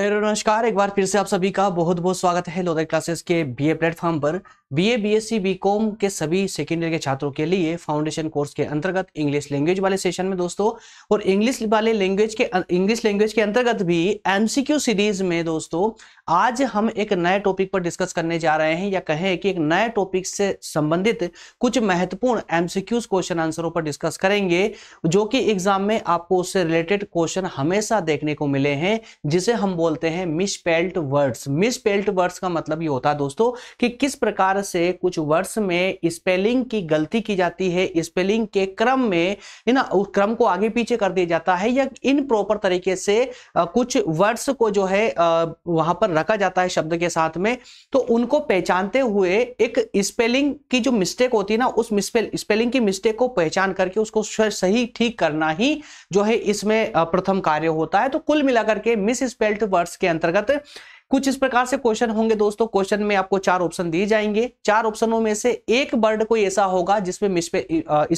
Hello नमस्कार एक बार फिर से आप सभी का बहुत बहुत स्वागत है लोदर क्लासेस के बीए प्लेटफॉर्म पर बीए बीएससी बीकॉम के सभी सेकेंड ईयर के छात्रों के लिए फाउंडेशन कोर्स के अंतर्गत इंग्लिश लैंग्वेज वाले सेशन में दोस्तों और इंग्लिश वाले लैंग्वेज के इंग्लिश लैंग्वेज के अंतर्गत भी एमसीक्यू सीरीज में दोस्तों आज हम एक नए टॉपिक पर डिस्कस करने जा रहे हैं या कहें कि एक नए टॉपिक से संबंधित कुछ महत्वपूर्ण एमसीक्यूज क्वेश्चन आंसरों पर डिस्कस करेंगे जो कि एग्जाम में आपको उससे रिलेटेड क्वेश्चन हमेशा देखने को मिले हैं जिसे हम बोलते हैं मिसपेल्ट वर्ड्स मिसपेल्ट वर्ड्स का मतलब ये होता है दोस्तों कि किस प्रकार से कुछ वर्ड्स में स्पेलिंग की गलती की जाती है स्पेलिंग के क्रम में है ना उस क्रम को आगे पीछे कर दिया जाता है या इन प्रॉपर तरीके से कुछ वर्ड्स को जो है वहां पर रखा जाता है शब्द के साथ में तो उनको पहचानते हुए एक स्पेलिंग की जो मिस्टेक होती है ना उस स्पेलिंग की मिस्टेक को पहचान करके उसको सही ठीक करना ही जो है इसमें प्रथम कार्य होता है तो कुल मिलाकर के मिस स्पेल्ट वर्ष के अंतर्गत कुछ इस प्रकार से क्वेश्चन होंगे दोस्तों क्वेश्चन में आपको चार ऑप्शन दिए जाएंगे चार ऑप्शनों में से एक वर्ड कोई ऐसा होगा जिसमें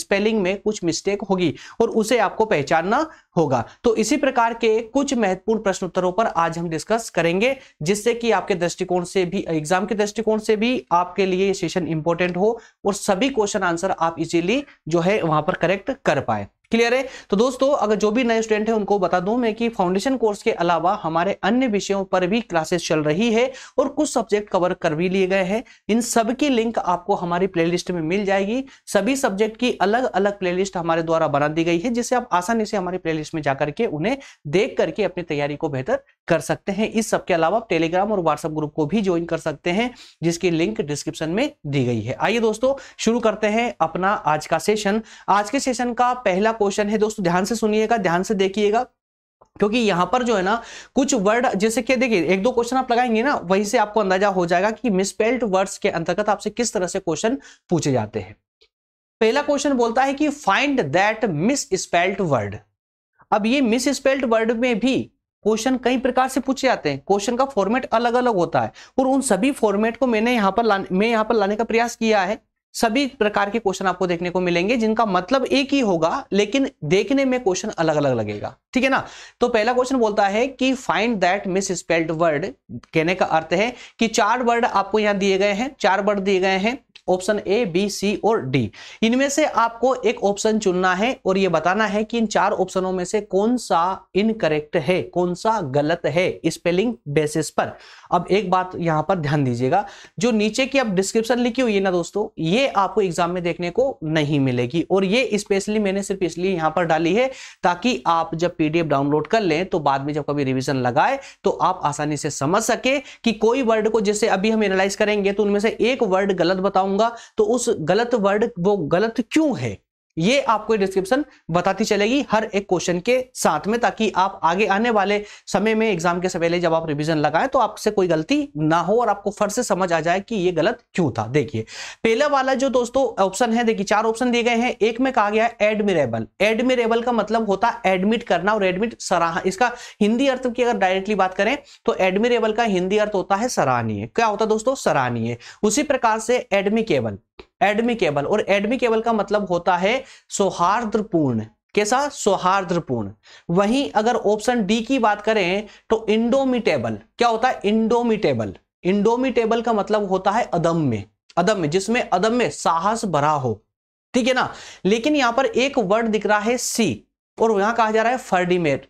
स्पेलिंग में कुछ मिस्टेक होगी और उसे आपको पहचानना होगा तो इसी प्रकार के कुछ महत्वपूर्ण प्रश्न उत्तरों पर आज हम डिस्कस करेंगे जिससे कि आपके दृष्टिकोण से भी एग्जाम के दृष्टिकोण से भी आपके लिए सेशन इंपॉर्टेंट हो और सभी क्वेश्चन आंसर आप इजिली जो है वहां पर करेक्ट कर पाए क्लियर है तो दोस्तों अगर जो भी नए स्टूडेंट है उनको बता दूं मैं कि फाउंडेशन कोर्स के अलावा हमारे अन्य विषयों पर भी क्लासेस चल रही है और कुछ सब्जेक्ट कवर कर भी लिए गए हैं इन सब की लिंक आपको हमारी प्लेलिस्ट में मिल जाएगी सभी सब्जेक्ट की अलग अलग प्लेलिस्ट हमारे द्वारा बना दी गई है जिससे आप आसानी से हमारी प्लेलिस्ट में जाकर के उन्हें देख करके अपनी तैयारी को बेहतर कर सकते हैं इस सबके अलावा आप टेलीग्राम और व्हाट्सएप ग्रुप को भी ज्वाइन कर सकते हैं जिसकी लिंक डिस्क्रिप्शन में दी गई है आइए दोस्तों शुरू करते हैं अपना आज का सेशन आज के सेशन का पहला क्वेश्चन है दोस्तों ध्यान से सुनिएगा ध्यान से देखिएगा क्योंकि यहां पर जो है ना कुछ वर्ड जैसे कि देखिए एक दो क्वेश्चन आप लगाएंगे ना वहीं से आपको अंदाजा हो जाएगा कि मिसपेल्ड वर्ड्स के अंतर्गत आपसे किस तरह से क्वेश्चन पूछे जाते हैं पहला क्वेश्चन बोलता है कि find that misspelled word अब ये मिस स्पेल्ड वर्ड में भी क्वेश्चन कई प्रकार से पूछे जाते हैं क्वेश्चन का फॉर्मेट अलग अलग होता है और उन सभी फॉर्मेट को मैंने यहां पर मैं यहां पर लाने का प्रयास किया है सभी प्रकार के क्वेश्चन आपको देखने को मिलेंगे जिनका मतलब एक ही होगा लेकिन देखने में क्वेश्चन अलग अलग लगेगा ठीक है ना तो पहला क्वेश्चन बोलता है कि find that misspelled word कहने का अर्थ है कि चार वर्ड आपको यहां दिए गए हैं चार वर्ड दिए गए हैं ऑप्शन ए बी सी और डी इनमें से आपको एक ऑप्शन चुनना है और ये बताना है कि इन चार ऑप्शनों में से कौन सा इनकरेक्ट है कौन सा गलत है स्पेलिंग बेसिस पर अब एक बात यहां पर ध्यान दीजिएगा जो नीचे की अब डिस्क्रिप्शन लिखी हुई है ना दोस्तों ये आपको एग्जाम में देखने को नहीं मिलेगी और ये स्पेशली मैंने सिर्फ इसलिए यहां पर डाली है ताकि आप जब पीडीएफ डाउनलोड कर लें तो बाद में जब कभी रिविजन लगाए तो आप आसानी से समझ सके कि कोई वर्ड को जैसे अभी हम एनालाइज करेंगे तो उनमें से एक वर्ड गलत बताऊंगा बताऊंगा तो उस गलत वर्ड वो गलत क्यों है ये आपको डिस्क्रिप्शन बताती चलेगी हर एक क्वेश्चन के साथ में ताकि आप आगे आने वाले समय में एग्जाम के पहले जब आप रिवीजन लगाएं तो आपसे कोई गलती ना हो और आपको फर्ज से समझ आ जाए कि ये गलत क्यों था देखिए पहला वाला जो दोस्तों ऑप्शन है देखिए चार ऑप्शन दिए गए हैं एक में कहा गया है एडमिरेबल एडमिरेबल का मतलब होता है एडमिट करना और एडमिट सराह इसका हिंदी अर्थ की अगर डायरेक्टली बात करें तो एडमिरेबल का हिंदी अर्थ होता है सराहनीय क्या होता है दोस्तों सराहनीय उसी प्रकार से एडमिकेबल एडमिकेबल और एडमिकेबल का मतलब होता है सौहार्दपूर्ण कैसा सौहार्दपूर्ण वहीं अगर ऑप्शन डी की बात करें तो इंडोमिटेबल क्या होता है इंडोमिटेबल इंडोमिटेबल का मतलब होता है अदम में अदम में जिसमें अदम में साहस भरा हो ठीक है ना लेकिन यहां पर एक वर्ड दिख रहा है सी और यहां कहा जा रहा है फर्डिमेट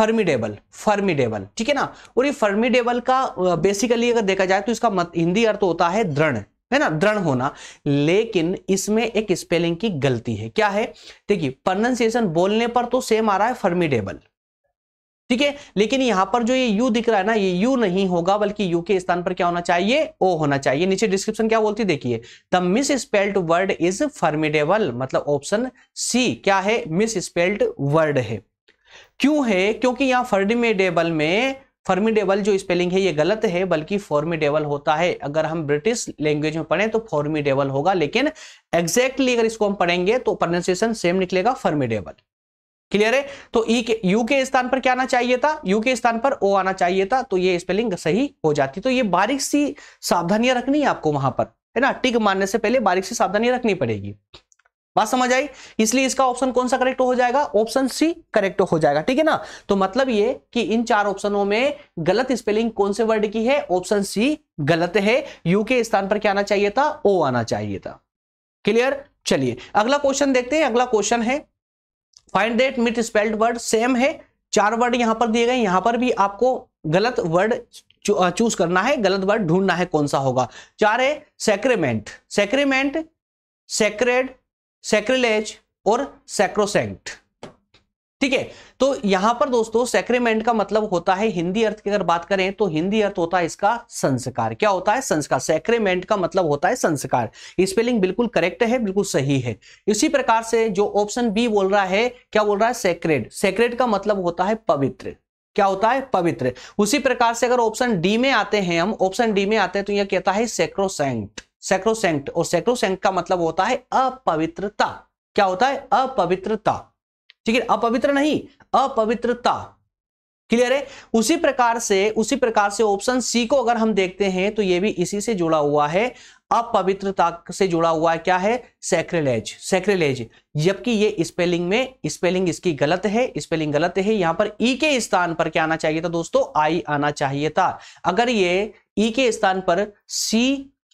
फर्मिडेबल फर्मिडेबल ठीक है ना और ये फर्मिडेबल का बेसिकली अगर देखा जाए तो इसका मत, हिंदी अर्थ होता है दृढ़ है ना दृढ़ होना लेकिन इसमें एक स्पेलिंग की गलती है क्या है देखिए प्रोनाउंसिएशन बोलने पर तो सेम आ रहा है फर्मिडेबल ठीक है लेकिन यहां पर जो ये यू दिख रहा है ना ये यू नहीं होगा बल्कि यू के स्थान पर क्या होना चाहिए ओ होना चाहिए नीचे डिस्क्रिप्शन क्या बोलती देखिए the misspelled word is formidable मतलब ऑप्शन सी क्या है मिस स्पेल्ड वर्ड है क्यों है क्योंकि यहां फर्मिडेबल में फॉर्मिडेबल जो स्पेलिंग है ये गलत है बल्कि फॉर्मिडेबल होता है अगर हम ब्रिटिश लैंग्वेज में पढ़ें तो फॉर्मिडेबल होगा लेकिन एग्जैक्टली अगर इसको हम पढ़ेंगे तो प्रोनाउंसिएशन सेम निकलेगा फॉर्मिडेबल क्लियर है तो ई e के यू के स्थान पर क्या आना चाहिए था यू के स्थान पर ओ आना चाहिए था तो ये स्पेलिंग सही हो जाती तो ये बारीक सी सावधानियां रखनी है आपको वहां पर है ना टिक मारने से पहले बारीक सी सावधानियां रखनी पड़ेगी बात समझ आई इसलिए इसका ऑप्शन कौन सा करेक्ट हो जाएगा ऑप्शन सी करेक्ट हो जाएगा ठीक है ना तो मतलब ये कि इन चार ऑप्शनों में गलत स्पेलिंग कौन से वर्ड की है ऑप्शन सी गलत है यू के स्थान पर क्या आना चाहिए था ओ आना चाहिए था क्लियर चलिए अगला क्वेश्चन देखते हैं अगला क्वेश्चन है find that misspelled word same है चार वर्ड यहां पर दिए गए यहां पर भी आपको गलत वर्ड चूज करना है गलत वर्ड ढूंढना है कौन सा होगा चार है सेक्रेमेंट सेक्रेमेंट सेक्रेड सेक्रेलेज और सेक्रोसेंट ठीक है तो यहां पर दोस्तों सेक्रेमेंट का मतलब होता है हिंदी अर्थ की अगर बात करें तो हिंदी अर्थ होता है इसका संस्कार क्या होता है संस्कार सेक्रेमेंट का मतलब होता है संस्कार स्पेलिंग बिल्कुल करेक्ट है बिल्कुल सही है इसी प्रकार से जो ऑप्शन बी बोल रहा है क्या बोल रहा है सेक्रेड सेक्रेड का मतलब होता है पवित्र क्या होता है पवित्र उसी प्रकार से अगर ऑप्शन डी में आते हैं हम ऑप्शन डी में आते हैं तो यह कहता है सेक्रोसेंट सेक्रोसेंट और सेक्रोसेंट का मतलब होता है अपवित्रता क्या होता है अपवित्रता ठीक है अपवित्र नहीं अपवित्रता क्लियर है उसी प्रकार से उसी प्रकार से ऑप्शन सी को अगर हम देखते हैं तो यह भी इसी से जुड़ा हुआ है अपवित्रता से जुड़ा हुआ है क्या है सेक्रेलेज सेक्रेलेज जबकि ये स्पेलिंग में स्पेलिंग इसकी गलत है स्पेलिंग गलत है यहां पर ई e के स्थान पर क्या आना चाहिए था दोस्तों आई आना चाहिए था अगर ये ई e के स्थान पर सी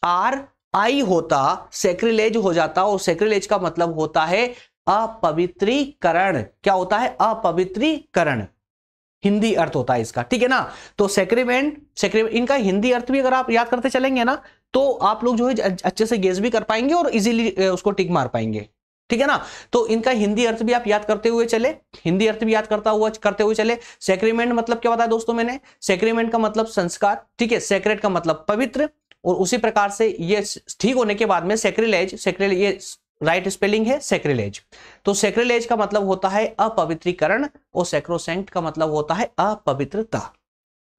आर आई होता सेक्रिलेज हो जाता और सेक्रिलेज का मतलब होता है अपवित्रीकरण क्या होता है अपवित्रीकरण हिंदी अर्थ होता है इसका ठीक है ना तो सेक्रीमेंट सेक्रीमेंट इनका हिंदी अर्थ भी अगर आप याद करते चलेंगे ना तो आप लोग जो है अच्छे से गेस भी कर पाएंगे और इजीली उसको टिक मार पाएंगे ठीक है ना तो इनका हिंदी अर्थ भी आप याद करते हुए चले हिंदी अर्थ भी याद करता हुआ करते हुए चले सेक्रीमेंट मतलब क्या बताया दोस्तों मैंने सेक्रीमेंट का मतलब संस्कार ठीक है सेक्रेट का मतलब पवित्र और उसी प्रकार से ये ठीक होने के बाद में सेक्रिलेज सेक्रिल ये राइट स्पेलिंग है सेक्रिलेज तो सेक्रिलेज का मतलब होता है अपवित्रीकरण और सेक्रोसेंट का मतलब होता है अपवित्रता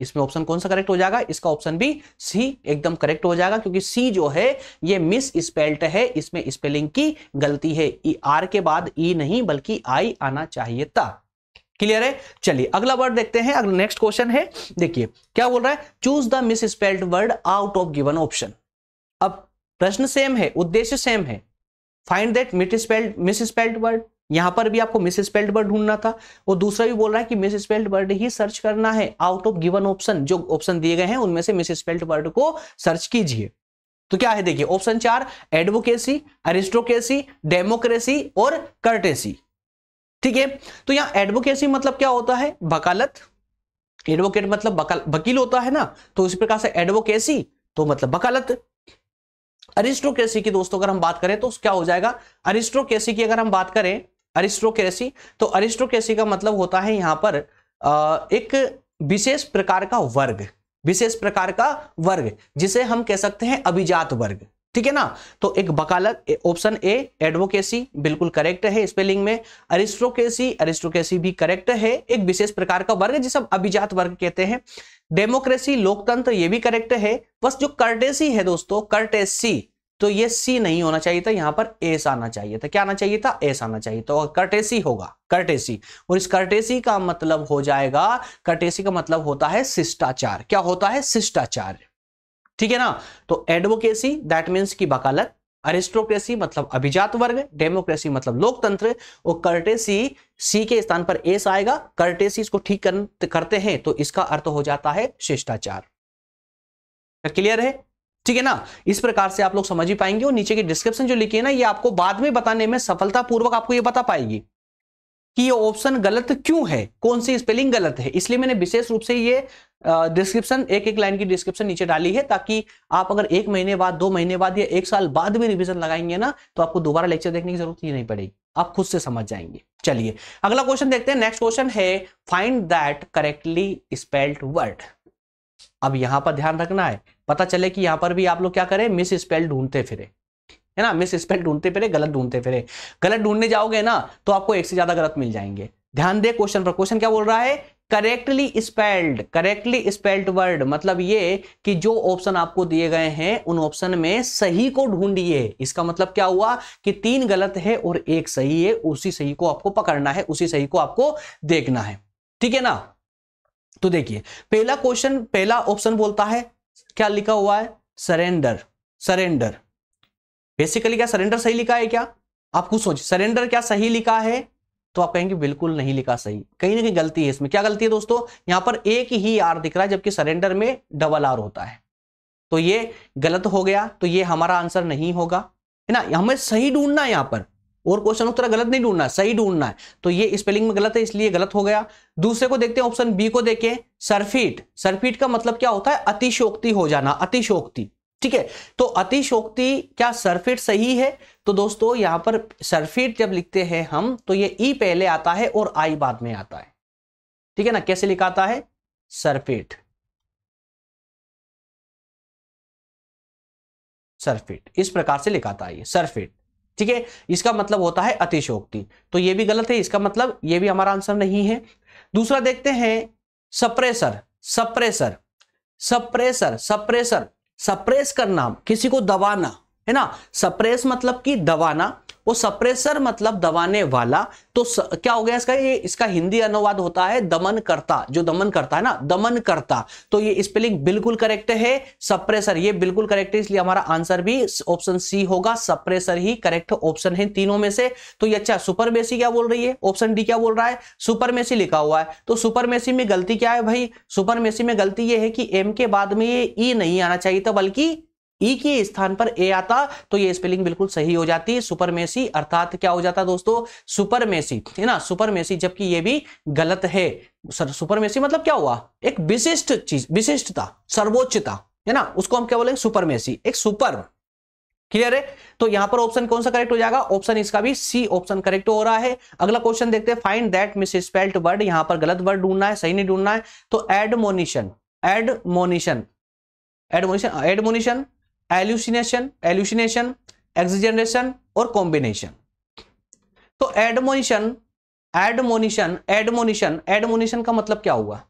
इसमें ऑप्शन कौन सा करेक्ट हो जाएगा इसका ऑप्शन भी सी एकदम करेक्ट हो जाएगा क्योंकि सी जो है ये मिस स्पेल्ट है इसमें स्पेलिंग की गलती है ई e, आर के बाद ई e नहीं बल्कि आई आना चाहिए था क्लियर है चलिए अगला वर्ड देखते हैं अगला नेक्स्ट क्वेश्चन है देखिए क्या बोल रहा है choose the misspelled word out of given option अब प्रश्न सेम है उद्देश्य सेम है find that misspelled misspelled word यहां पर भी आपको मिस स्पेल्ड वर्ड ढूंढना था वो दूसरा भी बोल रहा है कि मिस स्पेल्ड वर्ड ही सर्च करना है आउट ऑफ गिवन ऑप्शन जो ऑप्शन दिए गए हैं उनमें से मिस स्पेल्ड वर्ड को सर्च कीजिए तो क्या है देखिए ऑप्शन चार एडवोकेसी अरिस्टोक्रेसी डेमोक्रेसी और कर्टेसी ठीक है तो यहाँ एडवोकेसी मतलब क्या होता है वकालत एडवोकेट मतलब वकील होता है ना तो इसी प्रकार से एडवोकेसी तो मतलब वकालत अरिस्टोक्रेसी की दोस्तों अगर हम बात करें तो क्या हो जाएगा अरिस्टोक्रेसी की अगर हम बात करें अरिस्टोक्रेसी तो अरिस्टोक्रेसी का मतलब होता है यहां पर एक विशेष प्रकार का वर्ग विशेष प्रकार का वर्ग जिसे हम कह सकते हैं अभिजात वर्ग ठीक है ना तो एक वकालत ऑप्शन ए एडवोकेसी बिल्कुल करेक्ट है स्पेलिंग में अरिस्ट्रोकेसी अरिस्ट्रोकेसी भी करेक्ट है एक विशेष प्रकार का वर्ग जिसे अभिजात वर्ग कहते हैं डेमोक्रेसी लोकतंत्र ये भी करेक्ट है बस जो कर्टेसी है दोस्तों कर्टेसी तो ये सी नहीं होना चाहिए था यहां पर एस आना चाहिए था क्या आना चाहिए था एस आना चाहिए तो कर्टेसी होगा कर्टेसी और इस कर्टेसी का मतलब हो जाएगा कर्टेसी का मतलब होता है शिष्टाचार क्या होता है शिष्टाचार ठीक है ना तो एडवोकेसी दैट मीन्स की वकालत अरिस्टोक्रेसी मतलब अभिजात वर्ग डेमोक्रेसी मतलब लोकतंत्र और कर्टेसी सी के स्थान पर एस आएगा कर्टेसी इसको ठीक कर, करते हैं तो इसका अर्थ हो जाता है शिष्टाचार क्लियर तो है ठीक है ना इस प्रकार से आप लोग समझ ही पाएंगे और नीचे की डिस्क्रिप्शन जो लिखी है ना ये आपको बाद में बताने में सफलतापूर्वक आपको ये बता पाएगी कि ये ऑप्शन गलत क्यों है कौन सी स्पेलिंग गलत है इसलिए मैंने विशेष रूप से ये डिस्क्रिप्शन एक एक लाइन की डिस्क्रिप्शन नीचे डाली है ताकि आप अगर एक महीने बाद दो महीने बाद या एक साल बाद भी रिविजन लगाएंगे ना तो आपको दोबारा लेक्चर देखने की जरूरत ही नहीं पड़ेगी आप खुद से समझ जाएंगे चलिए अगला क्वेश्चन देखते हैं नेक्स्ट क्वेश्चन है find that correctly spelled word अब यहां पर ध्यान रखना है पता चले कि यहां पर भी आप लोग क्या करें मिस स्पेल्ड ढूंढते फिरे है ना मिस स्पेल्ड ढूंढते फिरे गलत ढूंढते फिरे गलत ढूंढने जाओगे ना तो आपको एक से ज्यादा गलत मिल जाएंगे ध्यान दे क्वेश्चन पर क्वेश्चन क्या बोल रहा है correctly spelled correctly spelled word मतलब ये कि जो ऑप्शन आपको दिए गए हैं उन ऑप्शन में सही को ढूंढिए इसका मतलब क्या हुआ कि तीन गलत है और एक सही है उसी सही को आपको पकड़ना है उसी सही को आपको देखना है ठीक है ना तो देखिए पहला क्वेश्चन पहला ऑप्शन बोलता है क्या लिखा हुआ है सरेंडर सरेंडर बेसिकली क्या सरेंडर सही लिखा है क्या आप खुद सोचिए सरेंडर क्या सही लिखा है तो आप कहेंगे बिल्कुल नहीं लिखा सही कहीं ना कहीं गलती है इसमें क्या गलती है दोस्तों यहां पर एक ही आर दिख रहा है जबकि सरेंडर में डबल आर होता है तो ये गलत हो गया तो ये हमारा आंसर नहीं होगा है ना हमें सही ढूंढना है यहां पर और क्वेश्चन उत्तर गलत नहीं ढूंढना सही ढूंढना है तो ये स्पेलिंग में गलत है इसलिए गलत हो गया दूसरे को देखते हैं ऑप्शन बी को देखें सरफीट सरफीट का मतलब क्या होता है अतिशोक्ति हो जाना अतिशोक्ति ठीक है तो अतिशोक्ति क्या सरफेट सही है तो दोस्तों यहां पर सरफेट जब लिखते हैं हम तो ये ई पहले आता है और आई बाद में आता है ठीक है ना कैसे लिखाता है सरफेट सरफेट इस प्रकार से लिखाता है ये ठीक है इसका मतलब होता है अतिशोक्ति तो ये भी गलत है इसका मतलब ये भी हमारा आंसर नहीं है दूसरा देखते हैं suppressor suppressor suppressor suppressor suppress करना किसी को दबाना है ना सप्रेस मतलब कि दबाना वो सप्रेसर मतलब दबाने वाला तो स, क्या हो गया इसका ये इसका हिंदी अनुवाद होता है दमन करता जो दमन करता है ना दमन करता तो ये स्पेलिंग बिल्कुल करेक्ट है सप्रेसर ये बिल्कुल करेक्ट है इसलिए हमारा आंसर भी ऑप्शन सी होगा सप्रेसर ही करेक्ट ऑप्शन है तीनों में से तो ये अच्छा सुपरमेसी क्या बोल रही है ऑप्शन डी क्या बोल रहा है सुपरमेसी लिखा हुआ है तो सुपरमेसी में गलती क्या है भाई सुपरमेसी में गलती ये है कि एम के बाद में ये ई e नहीं आना चाहिए था बल्कि ई के स्थान पर ए आता तो ये स्पेलिंग बिल्कुल सही हो जाती सुपरमेसी अर्थात क्या हो जाता दोस्तों सुपरमेसी है ना सुपरमेसी जबकि ये भी गलत है सर सुपरमेसी मतलब क्या हुआ एक विशिष्ट चीज विशिष्टता सर्वोच्चता है ना उसको हम क्या बोलेंगे सुपरमेसी एक सुपर क्लियर है तो यहां पर ऑप्शन कौन सा करेक्ट हो जाएगा ऑप्शन इसका भी सी ऑप्शन करेक्ट हो रहा है अगला क्वेश्चन देखते हैं find that misspelt word यहां पर गलत वर्ड ढूंढना है सही नहीं ढूंढना है तो admonition admonition admonition admonition hallucination hallucination exaggeration और कॉम्बिनेशन तो एडमोनिशन एडमोनिशन एडमोनिशन एडमोनिशन का मतलब क्या हुआ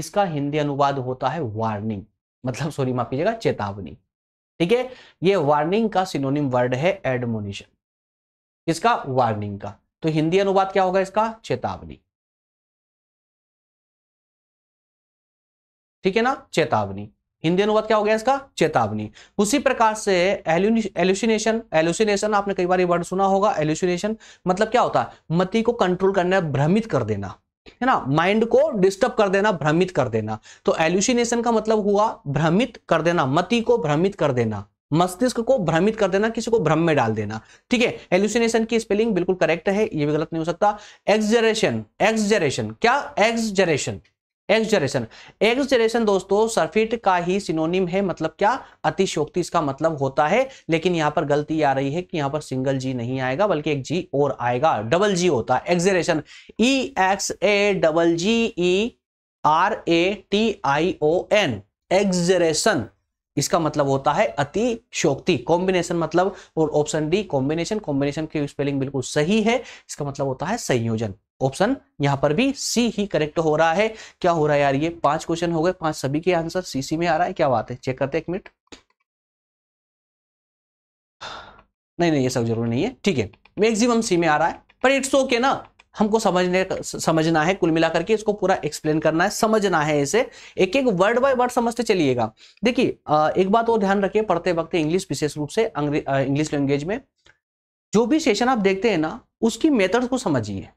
इसका हिंदी अनुवाद होता है वार्निंग मतलब सॉरी माफ कीजिएगा चेतावनी ठीक है ये वार्निंग का सिनोनिम वर्ड है एडमोनिशन किसका वार्निंग का तो हिंदी अनुवाद क्या होगा इसका चेतावनी ठीक है ना चेतावनी हिंदी अनुवाद क्या हो गया इसका चेतावनी उसी प्रकार से एल्यूसिनेशन एल्यूसिनेशन आपने कई बार ये वर्ड सुना होगा एल्यूसिनेशन मतलब क्या होता है मति को कंट्रोल करना भ्रमित कर देना है ना माइंड को डिस्टर्ब कर देना भ्रमित कर देना तो एल्यूशिनेशन का मतलब हुआ भ्रमित कर देना मति को भ्रमित कर देना मस्तिष्क को भ्रमित कर देना किसी को भ्रम में डाल देना ठीक है एल्यूसिनेशन की स्पेलिंग बिल्कुल करेक्ट है ये भी गलत नहीं हो सकता एक्सजरेशन एक्सजरेशन क्या एक्सजरेशन एक्सजरेशन एक्सजरेशन दोस्तों सरफिट का ही सिनोनिम है मतलब क्या अतिशोक्ति इसका मतलब होता है लेकिन यहां पर गलती आ रही है कि यहां पर सिंगल जी नहीं आएगा बल्कि एक जी और आएगा डबल जी होता है exaggeration E X A double G E R A T I O N exaggeration इसका मतलब होता है अति शोक्ति कॉम्बिनेशन मतलब और ऑप्शन डी कॉम्बिनेशन कॉम्बिनेशन की स्पेलिंग बिल्कुल सही है इसका मतलब होता है संयोजन ऑप्शन यहां पर भी सी ही करेक्ट हो रहा है क्या हो रहा है यार ये पांच क्वेश्चन हो गए पांच सभी के आंसर सी सी में आ रहा है क्या बात है चेक करते हैं एक मिनट नहीं नहीं ये सब जरूर नहीं है ठीक है मैक्सिमम सी में आ रहा है पर इट्स ओके ना हमको समझने समझना है कुल मिलाकर के इसको पूरा एक्सप्लेन करना है समझना है इसे एक एक वर्ड बाय वर्ड समझते चलिएगा देखिए एक बात और ध्यान रखिए पढ़ते वक्त इंग्लिश विशेष रूप से इंग्लिश लैंग्वेज में जो भी सेशन आप देखते हैं ना उसकी मेथड को समझिए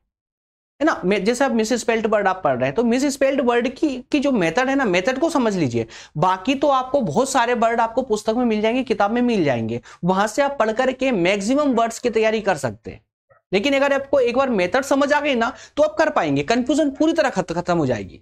है ना जैसे आप मिस स्पेल्ड वर्ड आप पढ़ रहे हैं तो मिस स्पेल्ड वर्ड की की जो मेथड है ना मेथड को समझ लीजिए बाकी तो आपको बहुत सारे वर्ड आपको पुस्तक में मिल जाएंगे किताब में मिल जाएंगे वहां से आप पढ़ करके मैक्सिमम वर्ड्स की तैयारी कर सकते हैं लेकिन अगर आपको एक बार मेथड समझ आ गई ना तो आप कर पाएंगे कंफ्यूजन पूरी तरह खत्म हो जाएगी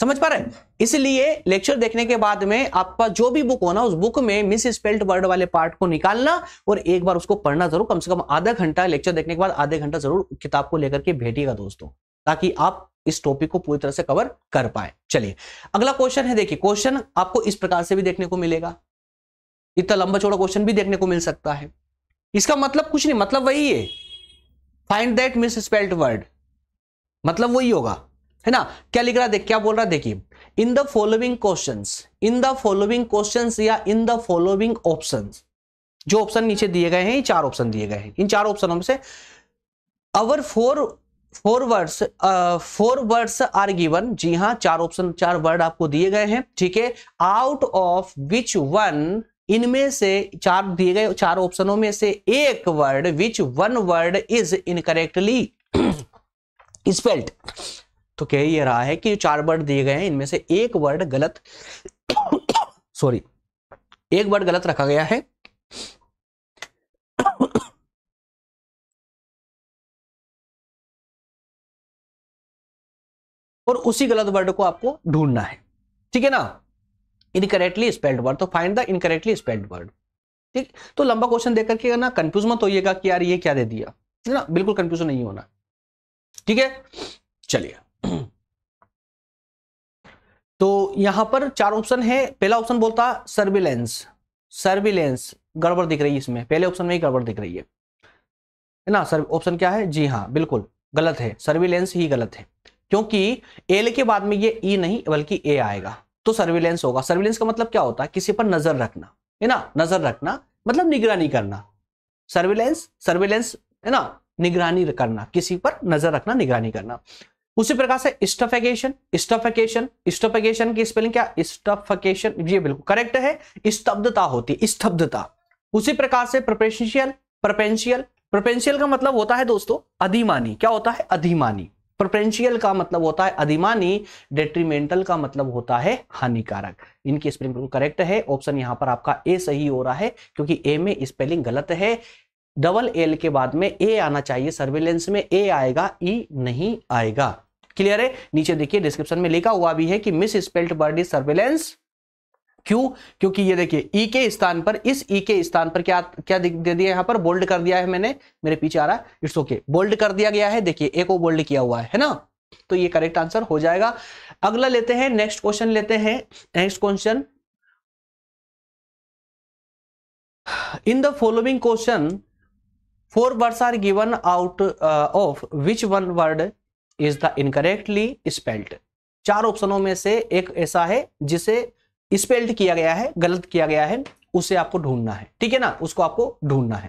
समझ पा रहे इसलिए लेक्चर देखने के बाद में आपका जो भी बुक हो ना उस बुक में मिस स्पेल्ड वर्ड वाले पार्ट को निकालना और एक बार उसको पढ़ना जरूर कम से कम आधा घंटा लेक्चर देखने के बाद आधे घंटा जरूर किताब को लेकर के भेटिएगा दोस्तों ताकि आप इस टॉपिक को पूरी तरह से कवर कर पाए चलिए अगला क्वेश्चन है देखिए क्वेश्चन आपको इस प्रकार से भी देखने को मिलेगा इतना लंबा चौड़ा क्वेश्चन भी देखने को मिल सकता है इसका मतलब कुछ नहीं मतलब वही है find that misspelled word मतलब वही होगा है ना क्या लिख रहा है क्या बोल रहा है देखिए in the following question in the following question या इन द फॉलोइंग ऑप्शन जो ऑप्शन नीचे दिए गए हैं ये चार ऑप्शन दिए गए हैं इन चार ऑप्शनों में से our four four words four words are given जी हाँ चार ऑप्शन चार वर्ड आपको दिए गए हैं ठीक है आउट ऑफ विच वन इनमें से चार दिए गए चार ऑप्शनों में से एक word which one word is incorrectly spelled तो कह ये रहा है कि चार वर्ड दिए गए हैं इनमें से एक वर्ड गलत सॉरी एक वर्ड गलत रखा गया है और उसी गलत वर्ड को आपको ढूंढना है ठीक है ना इनकरेक्टली स्पेल्ड वर्ड तो find the incorrectly spelled word ठीक तो लंबा क्वेश्चन देख करके ना कंफ्यूज मत होइएगा कि यार ये क्या दे दिया ना बिल्कुल कंफ्यूजन नहीं होना ठीक है चलिए तो यहां पर चार ऑप्शन है पहला ऑप्शन बोलता सर्विलेंस सर्विलेंस गड़बड़ दिख रही है इसमें पहले ऑप्शन में ही गड़बड़ दिख रही है ना सर ऑप्शन क्या है जी हाँ बिल्कुल गलत है सर्विलेंस ही गलत है क्योंकि एल के बाद में ये ई e नहीं बल्कि ए आएगा तो सर्विलेंस होगा सर्विलेंस का मतलब क्या होता है किसी पर नजर रखना है ना नजर रखना मतलब निगरानी करना सर्विलेंस सर्विलेंस है ना निगरानी करना किसी पर नजर रखना निगरानी करना उसी प्रकार से स्टफेकेशन स्टफेकेशन स्टफेकेशन की स्पेलिंग क्या स्टफेकेशन ये बिल्कुल करेक्ट है स्तब्धता होती है स्तब्धता उसी प्रकार से प्रपेंशियल प्रोपेंशियल प्रोपेंशियल का मतलब होता है दोस्तों अधिमानी क्या होता है अधिमानी प्रोपेंशियल का मतलब होता है अधिमानी डेट्रीमेंटल का मतलब होता है हानिकारक इनकी स्पेलिंग बिल्कुल करेक्ट है ऑप्शन यहां पर आपका ए सही हो रहा है क्योंकि ए में स्पेलिंग गलत है डबल एल के बाद में ए आना चाहिए सर्वेलेंस में ए आएगा ई e नहीं आएगा क्लियर है नीचे देखिए डिस्क्रिप्शन में लिखा हुआ भी है कि misspelt word is surveillance क्यों क्योंकि ये देखिए ई e के स्थान पर इस ई e के स्थान पर क्या क्या दे दिया यहां पर बोल्ड कर दिया है मैंने मेरे पीछे आ रहा है इट्स ओके बोल्ड कर दिया गया है देखिए ए को बोल्ड किया हुआ है, है ना तो ये करेक्ट आंसर हो जाएगा अगला लेते हैं नेक्स्ट क्वेश्चन लेते हैं next question in the following question four words are given out of which one word is the incorrectly spelt चार ऑप्शनों में से एक ऐसा है जिसे स्पेल्ट किया गया है गलत किया गया है उसे आपको ढूंढना है ठीक है ना उसको आपको ढूंढना है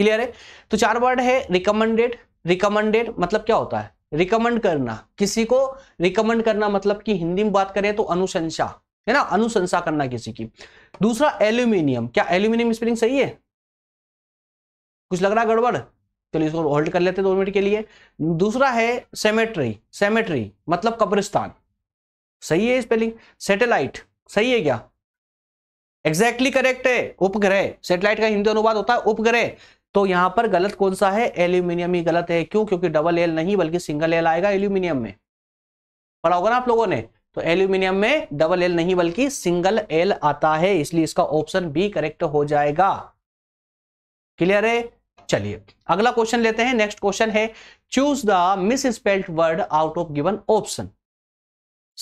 क्लियर है तो चार वर्ड है रिकमेंडेड रिकमेंडेड मतलब क्या होता है रिकमेंड करना किसी को रिकमेंड करना मतलब कि हिंदी में बात करें तो अनुशंसा है ना अनुशंसा करना किसी की दूसरा एल्यूमिनियम क्या एल्यूमिनियम स्पेलिंग सही है कुछ लग रहा है गड़बड़ चलिए इसको होल्ड कर लेते हैं दो मिनट के लिए दूसरा है सेमेट्री सेमेट्री मतलब कब्रिस्तान सही है स्पेलिंग सैटेलाइट सही है क्या एग्जैक्टली exactly करेक्ट है उपग्रह सैटेलाइट का हिंदी अनुवाद होता है उपग्रह तो यहां पर गलत कौन सा है एल्यूमिनियम ही गलत है क्यों क्योंकि डबल एल नहीं बल्कि सिंगल एल आएगा एल्यूमिनियम में पढ़ा होगा ना आप लोगों ने तो एल्यूमिनियम में डबल एल नहीं बल्कि सिंगल एल आता है इसलिए इसका ऑप्शन बी करेक्ट हो जाएगा क्लियर है चलिए अगला क्वेश्चन लेते हैं नेक्स्ट क्वेश्चन है choose the misspelled word out of given option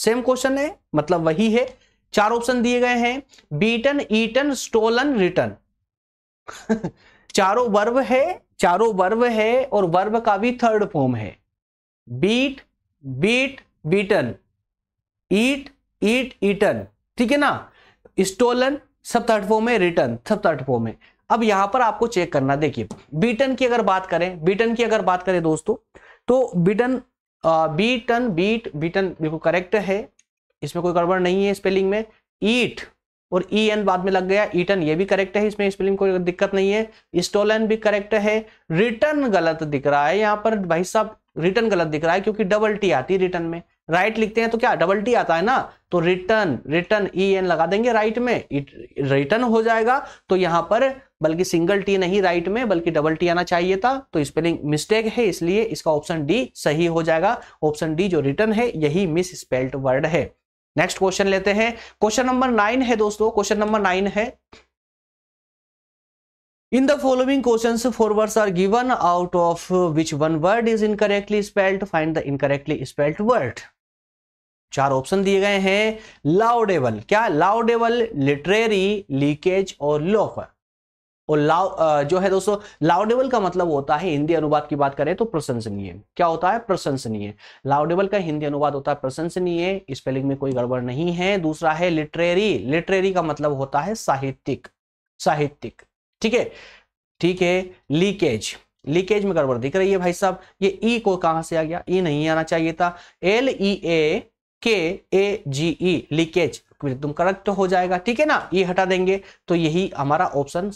same question है मतलब वही है चार ऑप्शन दिए गए हैं बीटन ईटन स्टोलन रिटर्न चारों वर्व है चारों वर्व है और वर्व का भी थर्ड फॉर्म है beat beat beaten eat eat eaten ठीक है ना स्टोलन सब थर्ड फॉर्म है रिटर्न सब थर्ड फॉर्म है अब यहां पर आपको चेक करना देखिए बीटन की अगर बात करें बीटन की अगर बात करें दोस्तों तो बीटन बीटन बीट बीटन बिल्कुल करेक्ट है इसमें कोई गड़बड़ नहीं है स्पेलिंग में ईट और ई एन बाद में लग गया ईटन ये भी करेक्ट है इसमें स्पेलिंग कोई दिक्कत नहीं है स्टोलन भी करेक्ट है रिटर्न गलत दिख रहा है यहाँ पर भाई साहब रिटर्न गलत दिख रहा है क्योंकि डबल टी आती है रिटर्न में राइट right लिखते हैं तो क्या डबल टी आता है ना तो रिटर्न रिटर्न ई एन लगा देंगे राइट right में रिटर्न हो जाएगा तो यहाँ पर बल्कि सिंगल टी नहीं राइट में बल्कि डबल टी आना चाहिए था तो स्पेलिंग मिस्टेक है इसलिए इसका ऑप्शन डी सही हो जाएगा ऑप्शन डी जो रिटर्न है यही मिस स्पेल्ड वर्ड है नेक्स्ट क्वेश्चन लेते हैं क्वेश्चन नंबर नाइन है दोस्तों क्वेश्चन नंबर नाइन है In the following questions, four words are given out of which one word is incorrectly spelled. Find the incorrectly spelled word चार option दिए गए हैं लाउडेबल क्या लाउडेबल लिटरेरी लीकेज और loafer और लाव जो है दोस्तों लाउडेबल का मतलब होता है हिंदी अनुवाद की बात करें तो प्रशंसनीय क्या होता है प्रशंसनीय लाउडेबल का हिंदी अनुवाद होता है प्रशंसनीय स्पेलिंग में कोई गड़बड़ नहीं है दूसरा है लिटरेरी लिटरेरी का मतलब होता है साहित्यिक साहित्यिक ठीक है ठीक है लीकेज लीकेज में गड़बड़ दिख रही है भाई साहब ये ई को कहां से आ गया ई नहीं आना चाहिए था एल ई ए के ए जी ई लीकेज एकदम करेक्ट हो जाएगा ठीक है ना ये हटा देंगे तो यही हमारा ऑप्शन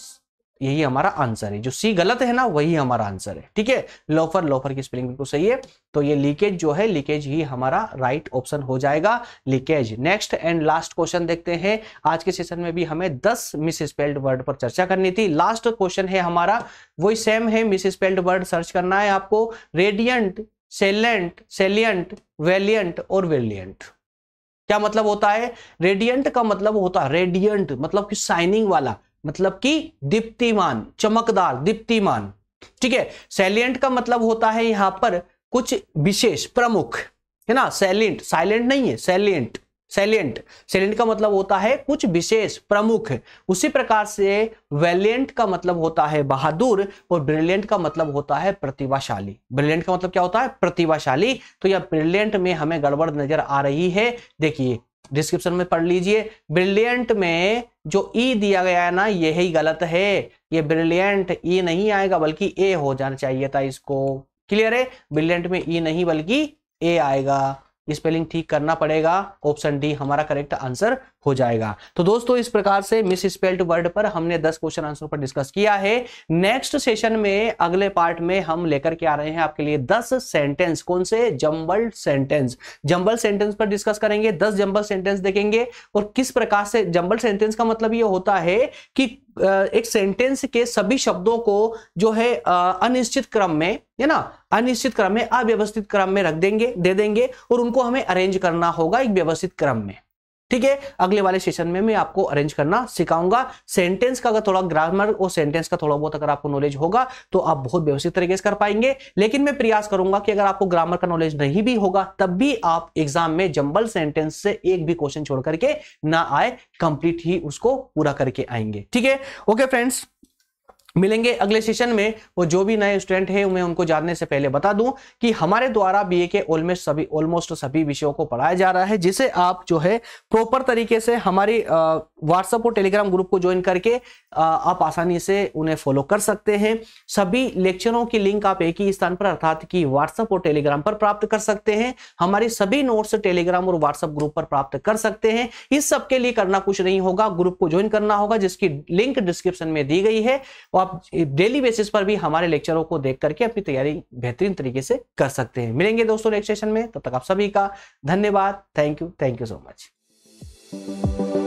यही हमारा आंसर है जो सी गलत है ना वही हमारा आंसर है ठीक है लोफर लोफर की स्पेलिंग बिल्कुल सही है तो ये लीकेज जो है लीकेज ही हमारा राइट ऑप्शन हो जाएगा leakage next and last question देखते हैं आज के सेशन में भी हमें 10 मिस स्पेल्ड वर्ड पर चर्चा करनी थी लास्ट क्वेश्चन है हमारा वही सेम है मिस स्पेल्ड वर्ड सर्च करना है आपको रेडियंट सेलेंट सेलियंट वेलियंट और वेलियंट क्या मतलब होता है रेडियंट का मतलब होता है रेडियंट मतलब कि शाइनिंग वाला मतलब कि दीप्तिमान चमकदार दीप्तिमान ठीक है सैलियंट का मतलब होता है यहां पर कुछ विशेष प्रमुख है ना सैलियंट साइलेंट नहीं है सैलियंट सैलियंट सैलियंट का मतलब होता है कुछ विशेष प्रमुख उसी प्रकार से वेलियंट का मतलब होता है बहादुर और ब्रिलियंट का मतलब होता है प्रतिभाशाली ब्रिलियंट का मतलब क्या होता है प्रतिभाशाली तो यह ब्रिलियंट में हमें गड़बड़ नजर आ रही है देखिए डिस्क्रिप्शन में पढ़ लीजिए ब्रिलियंट में जो ई e दिया गया है ना यही गलत है ये ब्रिलियंट ई e नहीं आएगा बल्कि ए हो जाना चाहिए था इसको क्लियर है ब्रिलियंट में ई e नहीं बल्कि ए आएगा स्पेलिंग ठीक करना पड़ेगा ऑप्शन डी हमारा करेक्ट आंसर हो जाएगा तो दोस्तों इस प्रकार से मिस स्पेल्ड वर्ड पर हमने 10 क्वेश्चन आंसर पर डिस्कस किया है नेक्स्ट सेशन में अगले पार्ट में हम लेकर के आ रहे हैं आपके लिए 10 सेंटेंस कौन से जंबल सेंटेंस जंबल सेंटेंस पर डिस्कस करेंगे 10 जम्बल सेंटेंस देखेंगे और किस प्रकार से जंबल सेंटेंस का मतलब ये होता है कि एक सेंटेंस के सभी शब्दों को जो है अनिश्चित क्रम में है ना अनिश्चित क्रम में अव्यवस्थित क्रम में रख देंगे दे देंगे और उनको हमें अरेंज करना होगा एक व्यवस्थित क्रम में ठीक है अगले वाले सेशन में मैं आपको अरेंज करना सिखाऊंगा सेंटेंस का अगर थोड़ा ग्रामर और सेंटेंस का थोड़ा बहुत अगर आपको नॉलेज होगा तो आप बहुत व्यवस्थित तरीके से कर पाएंगे लेकिन मैं प्रयास करूंगा कि अगर आपको ग्रामर का नॉलेज नहीं भी होगा तब भी आप एग्जाम में जंबल सेंटेंस से एक भी क्वेश्चन छोड़ करके ना आए कंप्लीट ही उसको पूरा करके आएंगे ठीक है ओके फ्रेंड्स मिलेंगे अगले सेशन में वो जो भी नए स्टूडेंट हैं मैं उनको जानने से पहले बता दूं कि हमारे द्वारा बीए के ऑलमोस्ट सभी ऑलमोस्ट सभी विषयों को पढ़ाया जा रहा है जिसे आप जो है प्रॉपर तरीके से हमारी व्हाट्सएप और टेलीग्राम ग्रुप को ज्वाइन करके आ, आप आसानी से उन्हें फॉलो कर सकते हैं सभी लेक्चरों की लिंक आप एक ही स्थान पर अर्थात की व्हाट्सएप और टेलीग्राम पर प्राप्त कर सकते हैं हमारी सभी नोट्स टेलीग्राम और व्हाट्सएप ग्रुप पर प्राप्त कर सकते हैं इस सबके लिए करना कुछ नहीं होगा ग्रुप को ज्वाइन करना होगा जिसकी लिंक डिस्क्रिप्शन में दी गई है आप आप डेली बेसिस पर भी हमारे लेक्चरों को देख करके अपनी तैयारी बेहतरीन तरीके से कर सकते हैं मिलेंगे दोस्तों नेक्स्ट सेशन में तब तक आप सभी का धन्यवाद thank you thank you so much